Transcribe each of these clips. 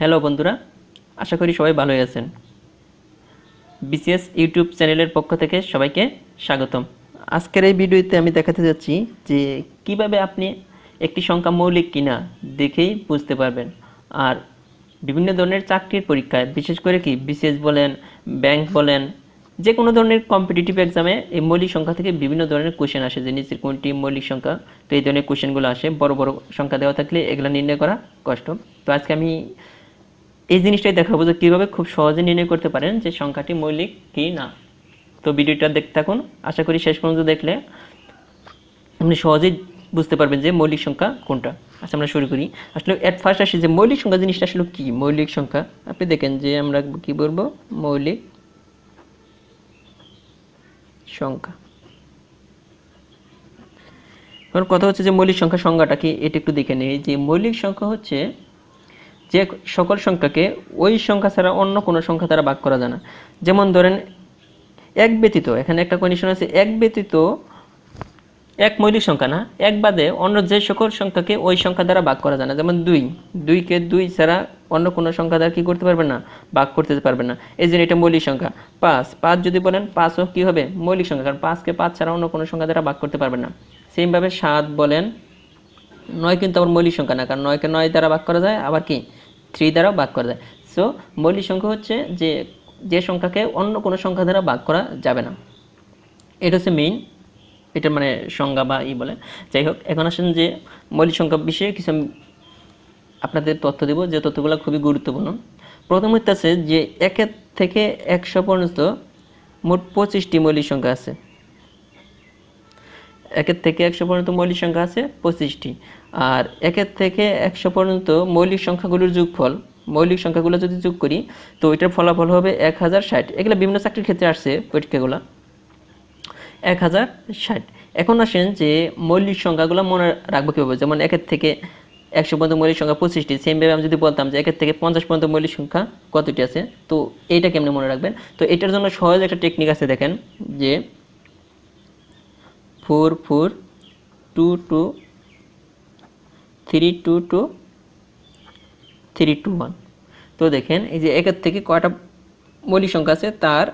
hello বন্ধুরা আশা করি সবাই ভালোই আছেন বিসিএস ইউটিউব চ্যানেলের পক্ষ থেকে সবাইকে স্বাগতম আজকের এই ভিডিওতে আমি দেখাতে যাচ্ছি যে কিভাবে আপনি একটি সংখ্যা মৌলিক কিনা দেখেই বুঝতে পারবেন আর বিভিন্ন ধরনের চাকরির পরীক্ষায় বিশেষ করে কি বিসিএস বলেন ব্যাংক বলেন যে কোনো ধরনের কম্পিটিটিভ এক্সামে এই মৌলিক সংখ্যা থেকে বিভিন্ন ধরনের কোয়েশন আসে যে নিচের কোনটি মৌলিক সংখ্যা তো এই ধরনের কোয়েশনগুলো আসে বড় বড় সংখ্যা দেওয়া থাকলে এগুলো নির্ণয় করা কষ্ট তো আজকে আমি এই জিনিসটাই দেখাবো যে কীভাবে খুব সহজে নির্ণয় করতে পারেন যে সংখ্যাটি মৌলিক কি না তো ভিডিওটা দেখতে থাকুন আশা করি শেষ পর্যন্ত দেখলে আপনি সহজেই বুঝতে পারবেন যে মৌলিক সংখ্যা কোনটা আচ্ছা আমরা শুরু করি আসলে অ্যাট ফার্স্ট আসি যে মৌলিক সংখ্যা জিনিসটা আসলে কী মৌলিক সংখ্যা আপনি দেখেন যে আমরা কি বলবো মৌলিক সংখ্যা কথা হচ্ছে যে মৌলিক সংখ্যা সংজ্ঞাটা কি এটা একটু দেখে নেই যে মৌলিক সংখ্যা হচ্ছে যে সকল সংখ্যাকে ওই সংখ্যা ছাড়া অন্য কোনো সংখ্যা দ্বারা ভাগ করা যায় না যেমন ধরেন এক ব্যতীত এখানে একটা কন্ডিশন আছে এক ব্যতীত এক মৌলিক সংখ্যা না এক বাদে অন্য যে সকল সংখ্যাকে ওই সংখ্যা দ্বারা ভাগ করা যায় না যেমন দুই দুইকে দুই ছাড়া অন্য কোনো সংখ্যা দ্বারা কী করতে পারবে না ভাগ করতে পারবে না এই জন্য এটা মৌলিক সংখ্যা পাঁচ পাঁচ যদি বলেন পাঁচও কী হবে মৌলিক সংখ্যা কারণ পাঁচকে পাঁচ ছাড়া অন্য কোনো সংখ্যা দ্বারা ভাগ করতে পারবে না সেইভাবে সাত বলেন নয় কিন্তু আবার মৌলিক সংখ্যা না কারণ নয়কে নয় দ্বারা ভাগ করা যায় আবার কি থ্রি দ্বারাও ভাগ করা যায় সো মৌলিক সংখ্যা হচ্ছে যে যে সংখ্যাকে অন্য কোনো সংখ্যা দ্বারা ভাগ করা যাবে না এটা হচ্ছে মেইন এটা মানে সংজ্ঞা বা ই বলে যাই হোক এখন আসেন যে মৌলিক সংখ্যা বিষয়ে কিছু আমি আপনাদের তথ্য দেবো যে তথ্যগুলো খুবই গুরুত্বপূর্ণ প্রথম হচ্ছে যে একের থেকে একশো পর্যন্ত মোট পঁচিশটি মৌলিক সংখ্যা আছে একের থেকে একশো পর্যন্ত মৌলিক সংখ্যা আছে পঁচিশটি আর একের থেকে একশো পর্যন্ত মৌলিক সংখ্যাগুলোর যোগফল মৌলিক সংখ্যাগুলো যদি যোগ করি তো ওইটার ফলাফল হবে এক হাজার ষাট এগুলো বিভিন্ন চাকরির ক্ষেত্রে আসছে পরীক্ষাগুলো এক হাজার ষাট এখন আসেন যে মৌলিক সংখ্যাগুলো মনে রাখবো কীভাবে যেমন একের থেকে একশো পর্যন্ত মৌলিক সংখ্যা পঁচিশটি সেমভাবে আমি যদি বলতাম যে একের থেকে পঞ্চাশ পর্যন্ত মৌলিক সংখ্যা কতটি আছে তো এইটা কেমনি মনে রাখবেন তো এটার জন্য সহজ একটা টেকনিক আছে দেখেন যে four four two two three two two three two one তো দেখেন এই যে একের থেকে কয়টা মৌলিক সংখ্যা আছে তার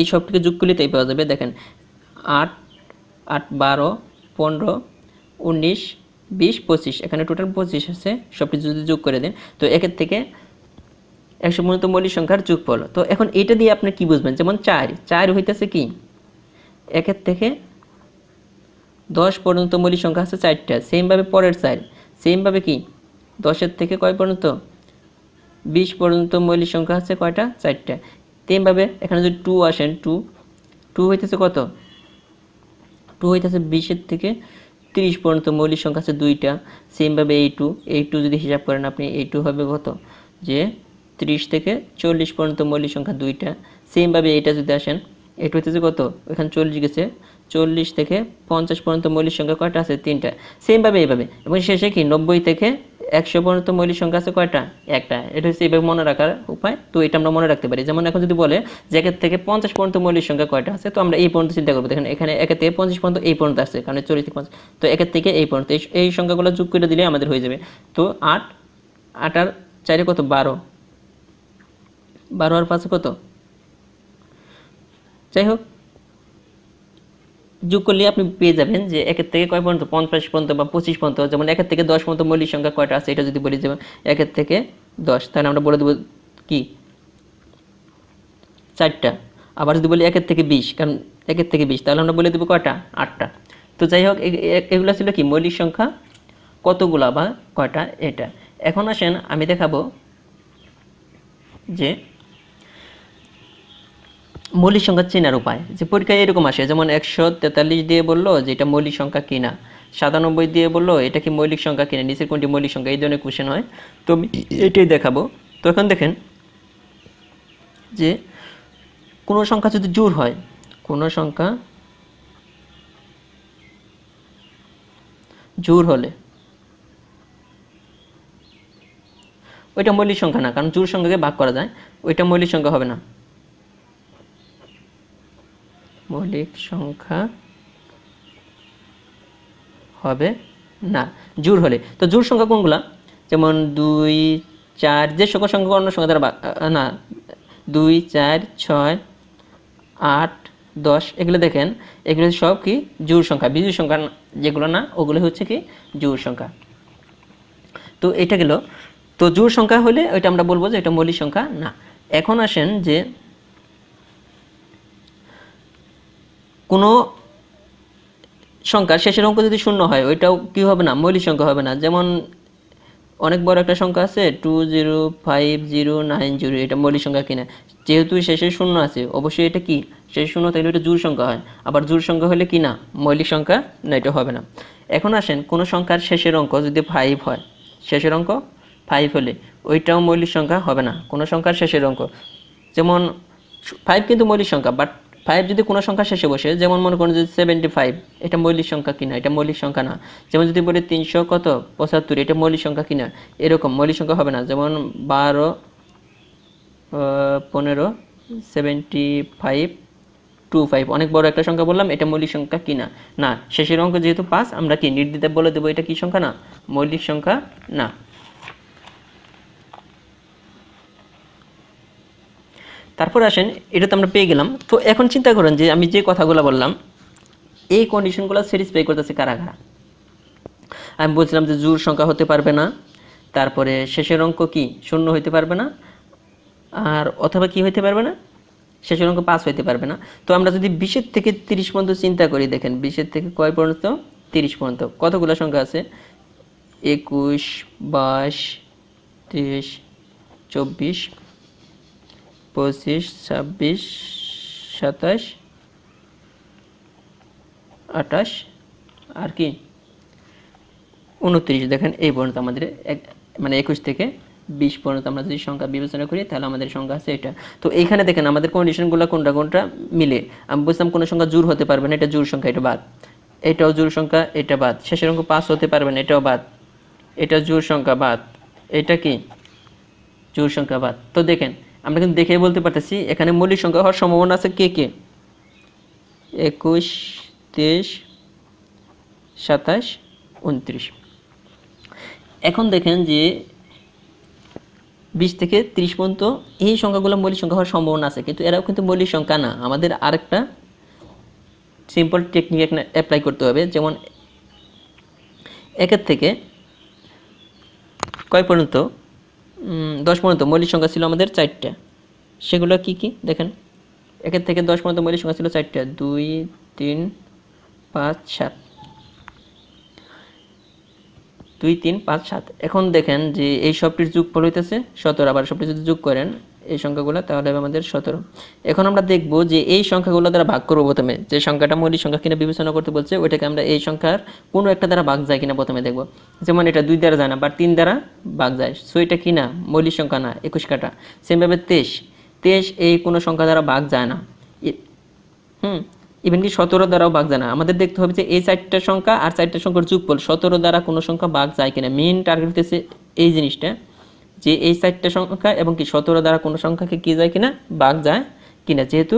এই সবটিকে যুগ করলে তাই পাওয়া যাবে দেখেন আট আট বারো পনেরো উনিশ বিশ পঁচিশ এখানে টোটাল পঁচিশ আছে সবটি যদি যোগ করে দেন তো একের থেকে একশো পর্যন্ত মৌলিক সংখ্যার পড়লো তো এখন এটা দিয়ে আপনি কি বুঝবেন যেমন চার চার হইতেছে কি একের থেকে দশ পর্যন্ত মৌলিক সংখ্যা আছে চারটা সেমভাবে পরের চার সেমভাবে কি দশের থেকে কয় পর্যন্ত বিশ পর্যন্ত মৌলিক সংখ্যা আছে কয়টা চারটা তেমভাবে এখানে যদি টু আসেন টু টু হইতেছে কত টু হইতেছে বিশের থেকে তিরিশ পর্যন্ত মৌলিক সংখ্যা আছে দুইটা সেমভাবে এই টু এই টু যদি হিসাব করেন আপনি এই টু হবে কত যে ত্রিশ থেকে চল্লিশ পর্যন্ত মৌলিক সংখ্যা দুইটা সেমভাবে এইটা যদি আসেন এটু হইতেছে কত এখানে চল্লিশ গেছে চল্লিশ থেকে পঞ্চাশ পর্যন্ত মৌলিক সংখ্যা কয়টা আছে তিনটা সেমভাবে এইভাবে এবং শেষে কি নব্বই থেকে একশো পর্যন্ত মৌলিক সংখ্যা আছে কয়টা একটা এটা হচ্ছে এইভাবে মনে রাখার উপায় তো এটা আমরা মনে রাখতে পারি যেমন এখন যদি বলে যে একের থেকে পঞ্চাশ পর্যন্ত মৌলিক সংখ্যা কয়টা আছে তো আমরা এই পর্যন্ত চিন্তা করবো দেখেন এখানে একের থেকে পঞ্চাশ পর্যন্ত এই পর্যন্ত আছে কারণ চল্লিশ থেকে পঞ্চাশ তো একের থেকে এই পর্যন্ত এই সংখ্যাগুলো যোগ করে দিলে আমাদের হয়ে যাবে তো আট আট আর চারে কত বারো বারো আর পাঁচে কত যাই হোক যোগ করলে আপনি পেয়ে যাবেন যে একের থেকে কয় পর্যন্ত পঞ্চাশ পর্যন্ত বা পঁচিশ পর্যন্ত যেমন একের থেকে দশ পর্যন্ত মৌলিক সংখ্যা কয়টা আছে এটা যদি বলি যেমন একের থেকে দশ তাহলে আমরা বলে দেবো কি চারটা আবার যদি বলি একের থেকে বিশ কারণ একের থেকে বিশ তাহলে আমরা বলে দেবো কয়টা আটটা তো যাই হোক এগুলো ছিল কি মৌলিক সংখ্যা কতগুলা বা কয়টা এটা এখন আসেন আমি দেখাবো যে মৌলিক সংখ্যা চেনার উপায় যে পরীক্ষায় এরকম আসে যেমন একশো তেতাল্লিশ দিয়ে বললো যে এটা মৌলিক সংখ্যা কিনা সাতানব্বই দিয়ে বললো এটা কি মৌলিক সংখ্যা কিনা নিচের কোনটি মৌলিক সংখ্যা এই ধরনের কোশ্চেন হয় তো আমি এটাই দেখাবো তো এখন দেখেন যে কোনো সংখ্যা যদি জোর হয় কোনো সংখ্যা জোর হলে ওইটা মৌলিক সংখ্যা না কারণ জোর সংখ্যাকে ভাগ করা যায় ওইটা মৌলিক সংখ্যা হবে না মৌলিক সংখ্যা হবে না জোর হলে তো জোর সংখ্যা কোনগুলা যেমন দুই চার যে সকল সংখ্যা অন্য সংখ্যা দ্বারা না দুই চার ছয় আট দশ এগুলো দেখেন এগুলো সব কি জোর সংখ্যা বিজুর সংখ্যা যেগুলো না ওগুলো হচ্ছে কি জোর সংখ্যা তো এটা গেল তো জোর সংখ্যা হলে ওইটা আমরা বলবো যে এটা মৌলিক সংখ্যা না এখন আসেন যে কোনো সংখ্যার শেষের অঙ্ক যদি শূন্য হয় ওইটাও কি হবে না মৌলিক সংখ্যা হবে না যেমন অনেক বড় একটা সংখ্যা আছে two zero five zero nine zero এটা মৌলিক সংখ্যা কিনা যেহেতু শেষে শূন্য আছে অবশ্যই এটা কি শেষ শূন্য থাকলে এটা জোর সংখ্যা হয় আবার জোর সংখ্যা হলে কি না মৌলিক সংখ্যা না এটা হবে না এখন আসেন কোনো সংখ্যার শেষের অঙ্ক যদি ফাইভ হয় শেষের অঙ্ক ফাইভ হলে ওইটাও মৌলিক সংখ্যা হবে না কোনো সংখ্যার শেষের অঙ্ক যেমন ফাইভ কিন্তু মৌলিক সংখ্যা বাট ফাইভ যদি কোনো সংখ্যা শেষে বসে যেমন মনে করুন যে সেভেন্টি ফাইভ এটা মৌলিক সংখ্যা কিনা এটা মৌলিক সংখ্যা না যেমন যদি বলি তিনশো কত পঁচাত্তর এটা মৌলিক সংখ্যা কিনা এরকম মৌলিক সংখ্যা হবে না যেমন বারো পনেরো সেভেন্টি ফাইভ টু ফাইভ অনেক বড় একটা সংখ্যা বললাম এটা মৌলিক সংখ্যা কিনা না শেষের অঙ্ক যেহেতু পাঁচ আমরা কি নির্দ্বিধায় বলে দেবো এটা কি সংখ্যা না মৌলিক সংখ্যা না তারপরে আসেন এটা তো আমরা পেয়ে গেলাম তো এখন চিন্তা করেন যে আমি যে কথাগুলো বললাম এই কন্ডিশনগুলো স্যাটিসফাই করতেছে কারা কারা আমি বলছিলাম যে জোর সংখ্যা হতে পারবে না তারপরে শেষের অঙ্ক কি শূন্য হইতে পারবে না আর অথবা কি হইতে পারবে না শেষের অঙ্ক পাস হইতে পারবে না তো আমরা যদি বিশের থেকে তিরিশ পর্যন্ত চিন্তা করি দেখেন বিশের থেকে কয় পর্যন্ত তিরিশ পর্যন্ত কতগুলো সংখ্যা আছে একুশ বাইশ তিরিশ চব্বিশ পঁচিশ ছাব্বিশ সাতাশ আঠাশ আর কি উনত্রিশ দেখেন এই পর্যন্ত আমাদের এক মানে একুশ থেকে বিশ পর্যন্ত আমরা যদি সংখ্যা বিবেচনা করি তাহলে আমাদের সংখ্যা আছে এটা তো এইখানে দেখেন আমাদের কন্ডিশনগুলো কোনটা কোনটা মিলে আমি বুঝলাম কোনো সংখ্যা জোর হতে পারবে না এটা জোর সংখ্যা এটা বাদ এটাও জোর সংখ্যা এটা বাদ শেষের অঙ্ক পাস হতে পারবে না এটাও বাদ এটা জোর সংখ্যা বাদ এটা কি জোর সংখ্যা বাদ তো দেখেন আমরা কিন্তু দেখে বলতে পারতেছি এখানে মৌলিক সংখ্যা হওয়ার সম্ভাবনা আছে কে কে একুশ তেইশ সাতাশ উনত্রিশ এখন দেখেন যে বিশ থেকে ত্রিশ পর্যন্ত এই সংখ্যাগুলো মৌলিক সংখ্যা হওয়ার সম্ভাবনা আছে কিন্তু এরাও কিন্তু মৌলিক সংখ্যা না আমাদের আরেকটা সিম্পল টেকনিক এখানে অ্যাপ্লাই করতে হবে যেমন একের থেকে কয় পর্যন্ত দশ পর্যন্ত মৌলিক সংখ্যা ছিল আমাদের চারটে সেগুলো কি কি দেখেন একের থেকে দশ পর্যন্ত মৌলিক সংখ্যা ছিল চারটে দুই তিন পাঁচ সাত দুই তিন পাঁচ সাত এখন দেখেন যে এই সবটির যুগ ফল হইতেছে সতেরো আবার সবটি যদি যোগ করেন এই সংখ্যাগুলো তাহলে হবে আমাদের সতেরো এখন আমরা দেখব যে এই সংখ্যাগুলো দ্বারা ভাগ করবো প্রথমে যে সংখ্যাটা মৌলিক সংখ্যা কিনা বিবেচনা করতে বলছে ওইটাকে আমরা এই সংখ্যার কোনো একটা দ্বারা ভাগ যায় কিনা প্রথমে দেখব যেমন এটা দুই দ্বারা যায় না বা তিন দ্বারা ভাগ যায় সো এটা কি না মৌলিক সংখ্যা না একুশ কাটা সেমভাবে তেইশ তেইশ এই কোনো সংখ্যা দ্বারা ভাগ যায় না হুম ইভেন কি সতেরো দ্বারাও ভাগ যায় না আমাদের দেখতে হবে যে এই চারটা সংখ্যা আর চারটা সংখ্যার যুগ বল সতেরো দ্বারা কোনো সংখ্যা ভাগ যায় কিনা মেন টার্গেট হচ্ছে এই জিনিসটা যে এই চারটা সংখ্যা এবং কি সতেরো দ্বারা কোনো সংখ্যাকে কি যায় কিনা বাঘ যায় কিনা যেহেতু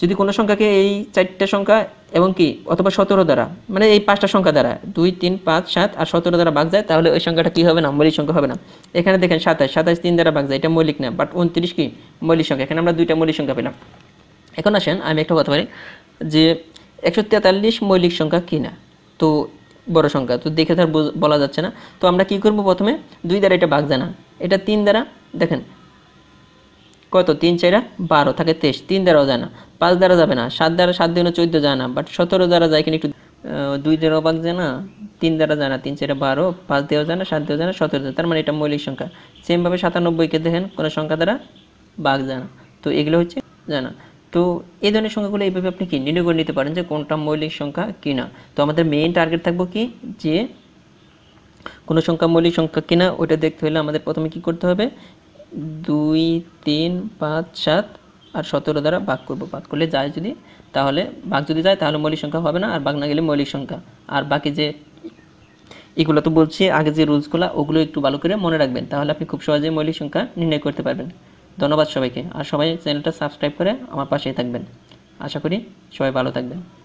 যদি কোনো সংখ্যাকে এই চারটা সংখ্যা এবং কি অথবা সতেরো দ্বারা মানে এই পাঁচটা সংখ্যা দ্বারা দুই তিন পাঁচ সাত আর সতেরো দ্বারা বাঘ যায় তাহলে ওই সংখ্যাটা কী হবে না মৌলিক সংখ্যা হবে না এখানে দেখেন সাতাশ সাতাশ তিন দ্বারা বাঘ যায় এটা মৌলিক না বাট উনত্রিশ কি মৌলিক সংখ্যা এখানে আমরা দুইটা মৌলিক সংখ্যা পেলাম এখন আসেন আমি একটা কথা বলি যে একশো তেতাল্লিশ মৌলিক সংখ্যা কিনা তো বড় সংখ্যা তো দেখে তার বলা যাচ্ছে না তো আমরা কি করব প্রথমে দুই দ্বারা এটা ভাগ যায় না এটা তিন দ্বারা দেখেন কত তিন চাইরা বারো থাকে তেইশ তিন দ্বারাও যায় না পাঁচ দ্বারা যাবে না সাত দ্বারা সাত দিনও চোদ্দো যায় না বাট সতেরো দ্বারা যায় কিনা একটু দুই দ্বারাও ভাগ যায় না তিন দ্বারা যায় না তিন চাইরা বারো পাঁচ দিয়েও যায় না সাত দিয়েও যায় না সতেরো তার মানে এটা মৌলিক সংখ্যা সেমভাবে সাতানব্বইকে দেখেন কোনো সংখ্যা দ্বারা ভাগ যায় না তো এগুলো হচ্ছে জানা তো এই ধরনের সংখ্যাগুলো এইভাবে আপনি কি নির্ণয় করে নিতে পারেন যে কোনটা মৌলিক সংখ্যা কি না তো আমাদের মেইন টার্গেট থাকবো কি যে কোনো সংখ্যা মৌলিক সংখ্যা কি না ওইটা দেখতে হলে আমাদের প্রথমে কি করতে হবে দুই তিন পাঁচ সাত আর সতেরো দ্বারা ভাগ করবো ভাগ করলে যায় যদি তাহলে ভাগ যদি যায় তাহলে মৌলিক সংখ্যা হবে না আর ভাগ না গেলে মৌলিক সংখ্যা আর বাকি যে এগুলো তো বলছি আগে যে রুলসগুলো ওগুলো একটু ভালো করে মনে রাখবেন তাহলে আপনি খুব সহজেই মৌলিক সংখ্যা নির্ণয় করতে পারবেন ধন্যবাদ সবাইকে আর সবাই চ্যানেলটা সাবস্ক্রাইব করে আমার পাশেই থাকবেন আশা করি সবাই ভালো থাকবেন